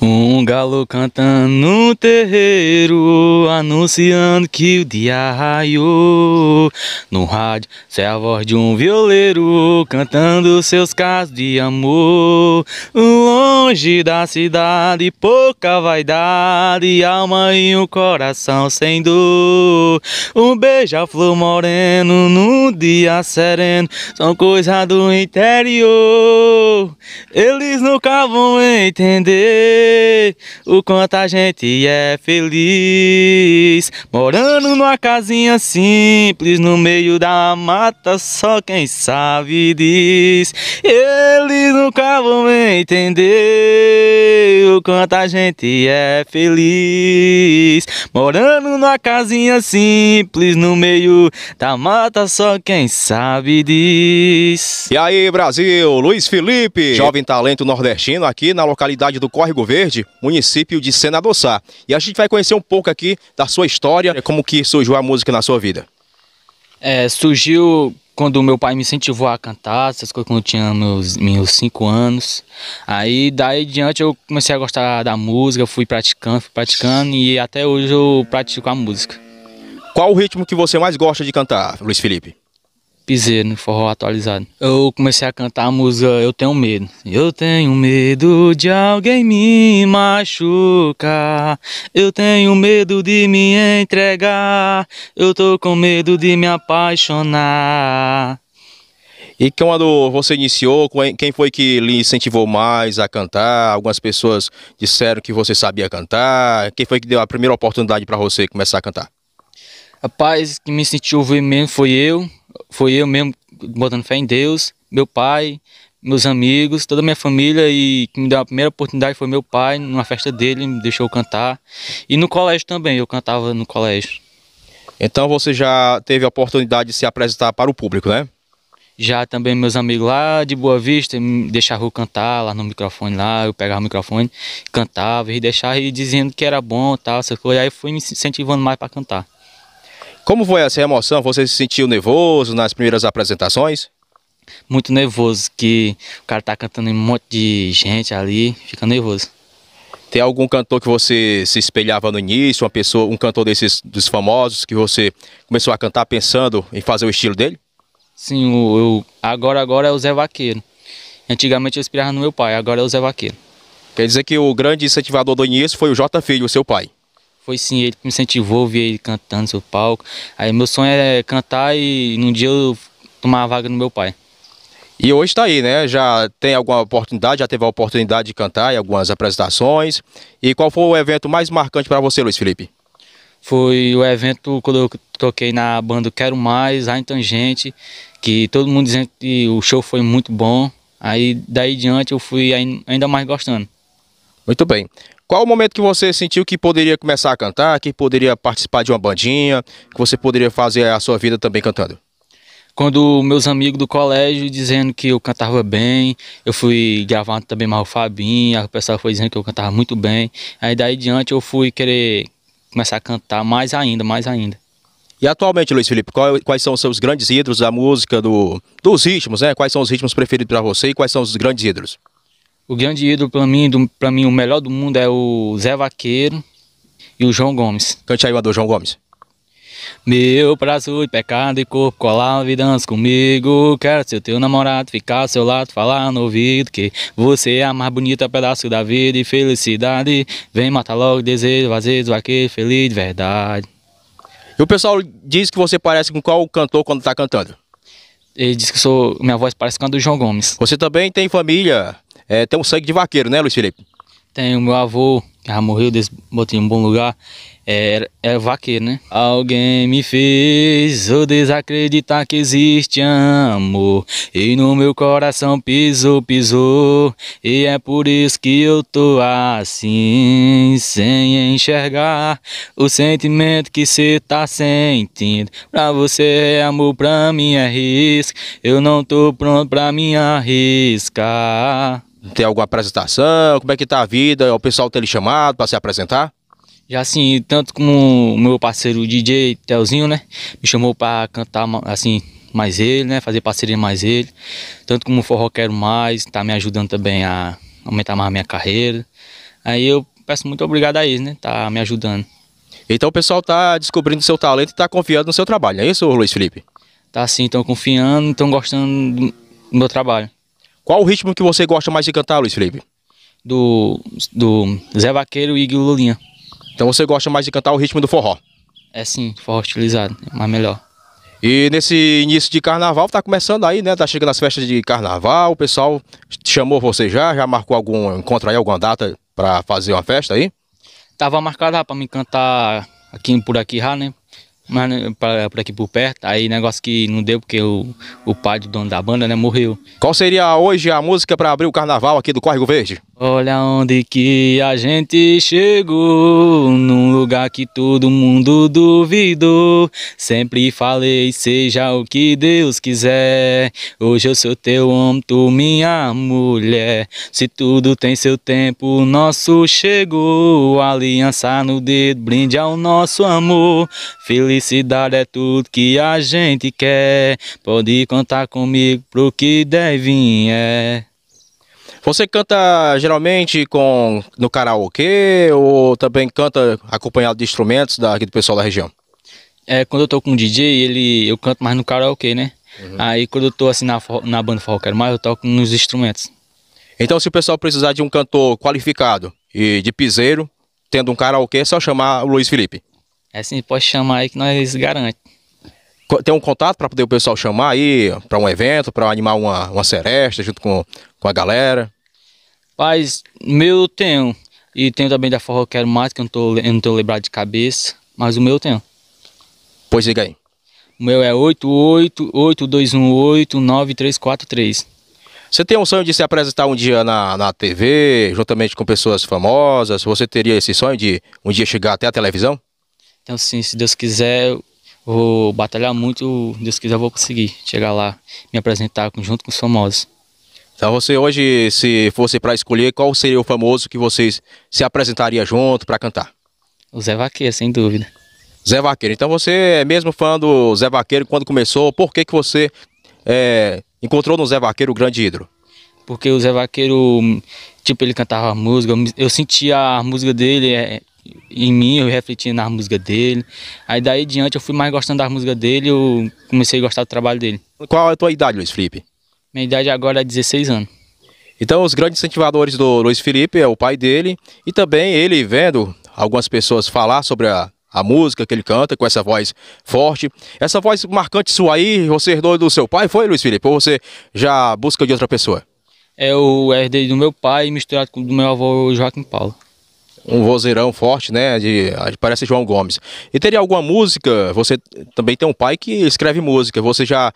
Um galo cantando no terreiro, anunciando que o dia raiou. No rádio, cê é a voz de um violeiro, cantando seus casos de amor. Longe da cidade, pouca vaidade, alma e um coração sem dor. Um beija-flor moreno num dia sereno, são coisa do interior. Eles nunca vão entender o quanto a gente é feliz. Morando numa casinha simples, no meio da mata, só quem sabe diz. Eles nunca vão entender o quanto a gente é feliz. Morando numa casinha simples, no meio da mata, só quem sabe diz. E aí, Brasil, Luiz Felipe, jovem talento nordestino aqui na localidade do Córrego Verde. Verde, município de Senador Sá. E a gente vai conhecer um pouco aqui da sua história, é, como que surgiu a música na sua vida. É, surgiu quando meu pai me incentivou a cantar, essas coisas quando eu tinha meus, meus cinco anos. Aí daí diante eu comecei a gostar da música, fui praticando, fui praticando e até hoje eu pratico a música. Qual o ritmo que você mais gosta de cantar, Luiz Felipe? piseiro, no forró atualizado. Eu comecei a cantar a música Eu Tenho Medo. Eu tenho medo de alguém me machucar. Eu tenho medo de me entregar. Eu tô com medo de me apaixonar. E quando você iniciou, quem foi que lhe incentivou mais a cantar? Algumas pessoas disseram que você sabia cantar. Quem foi que deu a primeira oportunidade para você começar a cantar? Rapaz, que me incentivou mesmo foi eu foi eu mesmo botando fé em Deus, meu pai, meus amigos, toda a minha família e que me deu a primeira oportunidade foi meu pai, numa festa dele, me deixou cantar. E no colégio também, eu cantava no colégio. Então você já teve a oportunidade de se apresentar para o público, né? Já também meus amigos lá de Boa Vista me deixavam eu cantar lá no microfone lá, eu pegava o microfone, cantava e deixava e dizendo que era bom, tal, essas coisas. Aí fui me incentivando mais para cantar. Como foi essa emoção? Você se sentiu nervoso nas primeiras apresentações? Muito nervoso, que o cara tá cantando um monte de gente ali, fica nervoso. Tem algum cantor que você se espelhava no início, uma pessoa, um cantor desses dos famosos que você começou a cantar pensando em fazer o estilo dele? Sim, o, eu, agora agora é o Zé Vaqueiro. Antigamente eu inspirava no meu pai, agora é o Zé Vaqueiro. Quer dizer que o grande incentivador do início foi o J Filho, o seu pai? foi sim ele que me incentivou, vi ele cantando seu palco. Aí meu sonho é cantar e num dia eu tomar a vaga no meu pai. E hoje está aí, né? Já tem alguma oportunidade, já teve a oportunidade de cantar em algumas apresentações. E qual foi o evento mais marcante para você, Luiz Felipe? Foi o evento quando eu toquei na banda Quero Mais, A Intangente, que todo mundo dizendo que o show foi muito bom. Aí daí diante eu fui ainda mais gostando. Muito bem. Qual o momento que você sentiu que poderia começar a cantar, que poderia participar de uma bandinha, que você poderia fazer a sua vida também cantando? Quando meus amigos do colégio dizendo que eu cantava bem, eu fui gravar também mais o Fabinho, a pessoa foi dizendo que eu cantava muito bem. Aí daí diante eu fui querer começar a cantar mais ainda, mais ainda. E atualmente, Luiz Felipe, qual, quais são os seus grandes ídolos da música, do, dos ritmos, né? Quais são os ritmos preferidos para você e quais são os grandes ídolos? O grande ídolo para mim, do, pra mim, o melhor do mundo é o Zé Vaqueiro e o João Gomes. Cante aí o do João Gomes. Meu prazo e pecado e corpo e dança comigo. Quero ser teu namorado, ficar ao seu lado, falar no ouvido que você é a mais bonita pedaço da vida e felicidade. Vem matar logo desejo, fazer vaqueiro, feliz de verdade. E o pessoal diz que você parece com qual cantor quando tá cantando? Ele diz que sou, minha voz parece com a do João Gomes. Você também tem família é, tem um sangue de vaqueiro, né, Luiz Felipe? Tem, o meu avô, que já morreu, desse, em um bom lugar, é vaqueiro, né? Alguém me fez o desacreditar que existe amor E no meu coração pisou, pisou E é por isso que eu tô assim Sem enxergar o sentimento que cê tá sentindo Pra você é amor, pra mim é risco Eu não tô pronto pra me arriscar tem alguma apresentação? Como é que tá a vida? É o pessoal tem lhe chamado para se apresentar? Já assim, tanto como o meu parceiro DJ Telzinho, né? Me chamou para cantar, assim, mais ele, né? Fazer parceria mais ele. Tanto como o Forró Quero Mais, tá me ajudando também a aumentar mais a minha carreira. Aí eu peço muito obrigado a eles, né? Tá me ajudando. Então o pessoal tá descobrindo seu talento e tá confiando no seu trabalho, é isso, Luiz Felipe? Tá sim, estão confiando, estão gostando do meu trabalho. Qual o ritmo que você gosta mais de cantar, Luiz Felipe? Do, do Zé Vaqueiro e Guilherme Lulinha. Então você gosta mais de cantar o ritmo do forró? É sim, forró estilizado, é mas melhor. E nesse início de carnaval, tá começando aí, né? Tá chegando as festas de carnaval, o pessoal chamou você já? Já marcou algum encontro aí, alguma data para fazer uma festa aí? Tava marcada para me cantar aqui por aqui já, né? mas né, por aqui por perto. Aí negócio que não deu porque o, o pai do dono da banda, né, morreu. Qual seria hoje a música para abrir o carnaval aqui do Córrego Verde? Olha onde que a gente chegou, num lugar que todo mundo duvidou. Sempre falei, seja o que Deus quiser. Hoje eu sou teu homem, tu minha mulher. Se tudo tem seu tempo, o nosso chegou. Aliança no dedo, brinde ao nosso amor. Feliz Felicidade é tudo que a gente quer. Pode contar comigo pro que deve é. Você canta geralmente com no karaokê ou também canta acompanhado de instrumentos daqui do pessoal da região? É, quando eu tô com o DJ, ele eu canto mais no karaokê, né? Uhum. Aí quando eu tô assim na, na banda forroqueira, mais eu toco nos instrumentos. Então se o pessoal precisar de um cantor qualificado e de piseiro, tendo um karaokê, é só chamar o Luiz Felipe. É assim, pode chamar aí que nós garante. Tem um contato para poder o pessoal chamar aí para um evento, para animar uma, uma seresta junto com, com a galera? Paz, meu eu tenho. E tenho também da Forró Quero Mais, que eu não, tô, não tô lembrado de cabeça, mas o meu eu tenho. Pois diga aí. O meu é 88-8218-9343. Você tem um sonho de se apresentar um dia na, na TV, juntamente com pessoas famosas? Você teria esse sonho de um dia chegar até a televisão? Então, assim, se Deus quiser, eu vou batalhar muito. Deus quiser, eu vou conseguir chegar lá, me apresentar junto com os famosos. Então, você hoje, se fosse para escolher, qual seria o famoso que vocês se apresentaria junto para cantar? O Zé Vaqueiro, sem dúvida. Zé Vaqueiro. Então, você é mesmo fã do Zé Vaqueiro quando começou? Por que, que você é, encontrou no Zé Vaqueiro o grande ídolo? Porque o Zé Vaqueiro, hum, tipo, ele cantava música, eu sentia a música dele, é, em mim, eu refletia na música dele. Aí daí diante eu fui mais gostando da música dele, eu comecei a gostar do trabalho dele. Qual é a tua idade, Luiz Felipe? Minha idade agora é 16 anos. Então, os grandes incentivadores do Luiz Felipe é o pai dele e também ele vendo algumas pessoas falar sobre a, a música que ele canta com essa voz forte. Essa voz marcante sua aí, você herdou do seu pai, foi Luiz Felipe? Ou você já busca de outra pessoa? É o herdei do meu pai misturado com o do meu avô Joaquim Paulo um vozeirão forte, né? De, parece João Gomes. E teria alguma música? Você também tem um pai que escreve música. Você já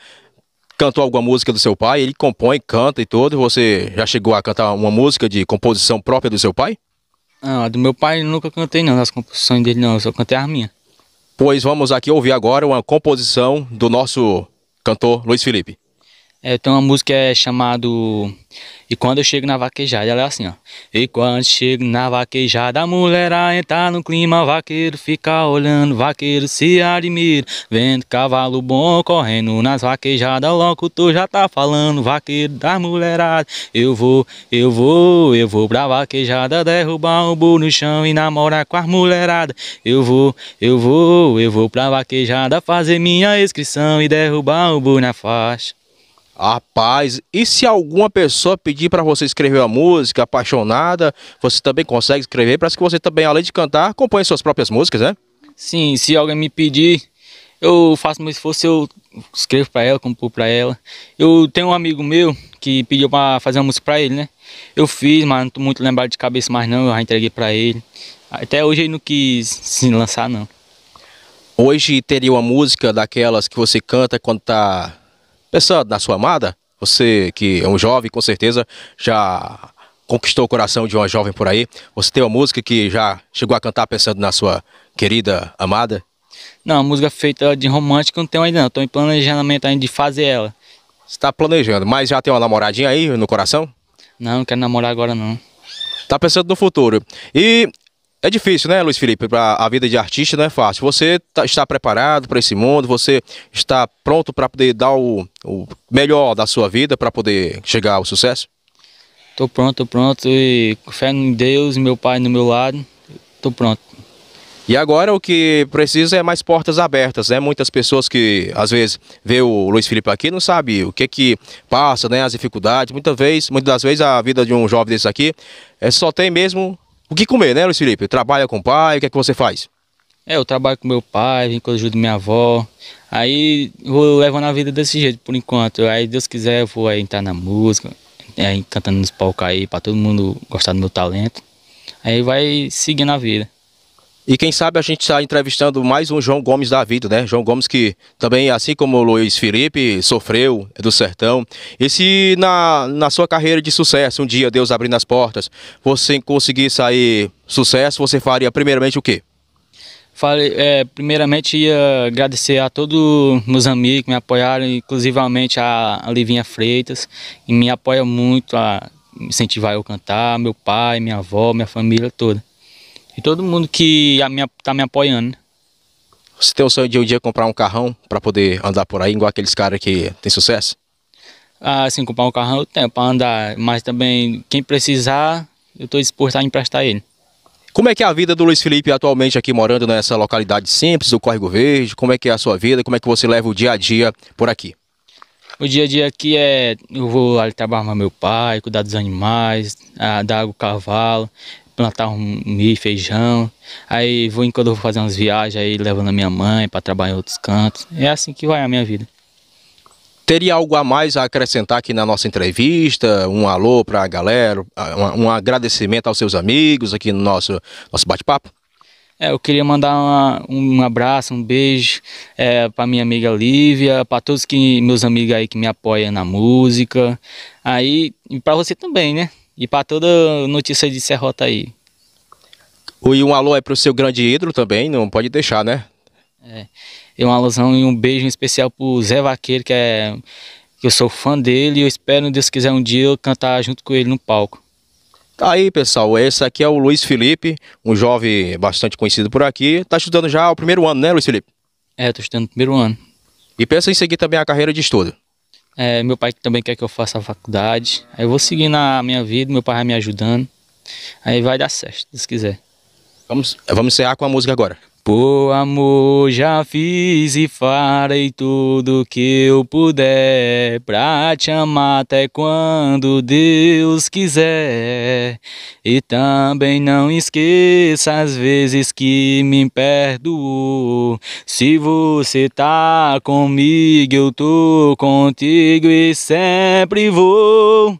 cantou alguma música do seu pai? Ele compõe, canta e tudo. Você já chegou a cantar uma música de composição própria do seu pai? Ah, do meu pai nunca cantei não, as composições dele não, eu só cantei a minha. Pois vamos aqui ouvir agora uma composição do nosso cantor Luiz Felipe. É, tem uma música é chamado E quando eu chego na vaquejada, ela é assim, ó. E quando chego na vaquejada, a mulher entra no clima, vaqueiro fica olhando, vaqueiro se admira, vendo cavalo bom correndo nas vaquejadas, o locutor já tá falando, vaqueiro da mulherada. Eu vou, eu vou, eu vou pra vaquejada, derrubar um burro no chão e namorar com as mulherada. Eu vou, eu vou, eu vou pra vaquejada, fazer minha inscrição e derrubar o burro na faixa. Rapaz, e se alguma pessoa pedir para você escrever uma música apaixonada, você também consegue escrever? Parece que você também, além de cantar, compõe suas próprias músicas, né? Sim, se alguém me pedir, eu faço meu esforço, eu escrevo para ela, compro para ela. Eu tenho um amigo meu que pediu para fazer uma música para ele, né? Eu fiz, mas não estou muito lembrado de cabeça mais não, eu já entreguei para ele. Até hoje ele não quis se lançar não. Hoje teria uma música daquelas que você canta quando está Pensa na sua amada, você que é um jovem, com certeza já conquistou o coração de uma jovem por aí. Você tem uma música que já chegou a cantar pensando na sua querida amada? Não, a música feita de romântica não tenho ainda não. Estou em planejamento ainda de fazer ela. Você está planejando, mas já tem uma namoradinha aí no coração? Não, não quero namorar agora não. Tá pensando no futuro. E é difícil, né, Luiz Felipe? Pra, a vida de artista não é fácil. Você tá, está preparado para esse mundo, você está pronto para poder dar o, o, melhor da sua vida para poder chegar ao sucesso? Estou pronto, tô pronto. E com fé em Deus, e meu pai no meu lado, Estou pronto. E agora o que precisa é mais portas abertas, né? Muitas pessoas que às vezes vê o Luiz Felipe aqui não sabe o que que passa, né? As dificuldades. Muitas vezes, muitas das vezes a vida de um jovem desse aqui é só tem mesmo o que comer, né, Luiz Felipe? Trabalha com o pai, o que é que você faz? É, eu trabalho com meu pai, vim com a ajuda minha avó. Aí vou levando a vida desse jeito por enquanto. Aí, Deus quiser, eu vou aí entrar na música, é, aí, cantando nos palcos aí, pra todo mundo gostar do meu talento. Aí vai seguindo a vida. E quem sabe a gente está entrevistando mais um João Gomes da vida, né? João Gomes que também, assim como o Luiz Felipe, sofreu é do sertão. E se na, na sua carreira de sucesso, um dia Deus abrindo as portas, você conseguir sair sucesso, você faria primeiramente o quê? Falei, é, primeiramente ia agradecer a todos meus amigos que me apoiaram, inclusivamente a Livinha Freitas, que me apoia muito a incentivar eu a cantar, meu pai, minha avó, minha família toda. E todo mundo que a minha, tá me apoiando. Você tem o sonho de um dia comprar um carrão para poder andar por aí, igual aqueles caras que tem sucesso? Ah, sim, comprar um carrão eu tenho para andar, mas também quem precisar, eu estou disposto a emprestar ele. Como é que é a vida do Luiz Felipe atualmente aqui morando nessa localidade simples do Córrego Verde? Como é que é a sua vida? Como é que você leva o dia a dia por aqui? O dia a dia aqui é, eu vou ali trabalhar com meu pai, cuidar dos animais, ah, dar água ao cavalo plantar um milho, feijão. Aí vou quando eu vou fazer umas viagens, aí levando a minha mãe para trabalhar em outros cantos. É assim que vai a minha vida. Teria algo a mais a acrescentar aqui na nossa entrevista? Um alô para a galera, ah, um, agradecimento aos seus amigos aqui no nosso, nosso bate-papo? É, eu queria mandar uma, um abraço, um beijo é, para minha amiga Lívia, para todos que meus amigos aí que me apoiam na música, aí e para você também, né? e para toda notícia de Serrota aí. E um alô é para o seu grande ídolo também, não pode deixar, né? É, e um alusão e um beijo especial para o Zé Vaqueiro, que é que eu sou fã dele e eu espero, Deus quiser, um dia eu cantar junto com ele no palco. Tá aí, pessoal. Esse aqui é o Luiz Felipe, um jovem bastante conhecido por aqui. Tá estudando já o primeiro ano, né, Luiz Felipe? É, tô estudando o primeiro ano. E pensa em seguir também a carreira de estudo? É, meu pai também quer que eu faça a faculdade. Aí eu vou seguir na minha vida, meu pai vai me ajudando. Aí vai dar certo, se quiser. Vamos, vamos encerrar com a música agora. Por amor já fiz e farei tudo que eu puder Pra te amar até quando Deus quiser E também não esqueça as vezes que me perdoou Se você tá comigo eu tô contigo e sempre vou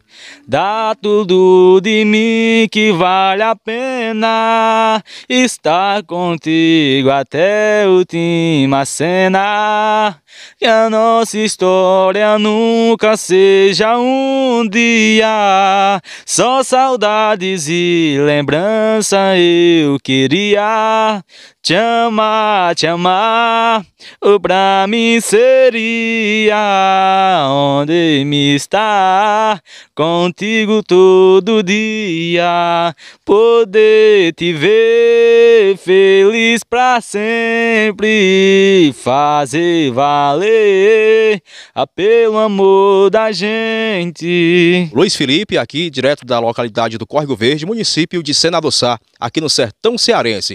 Dá tudo de mim que vale a pena estar contigo até o última cena. Que a nossa história nunca seja um dia só saudades e lembrança eu queria. Te amar, te amar, o pra mim seria onde me estar contigo todo dia, poder te ver feliz pra sempre, fazer valer ah, pelo amor da gente. Luiz Felipe, aqui direto da localidade do Córrego Verde, município de Senador Sá, aqui no sertão cearense.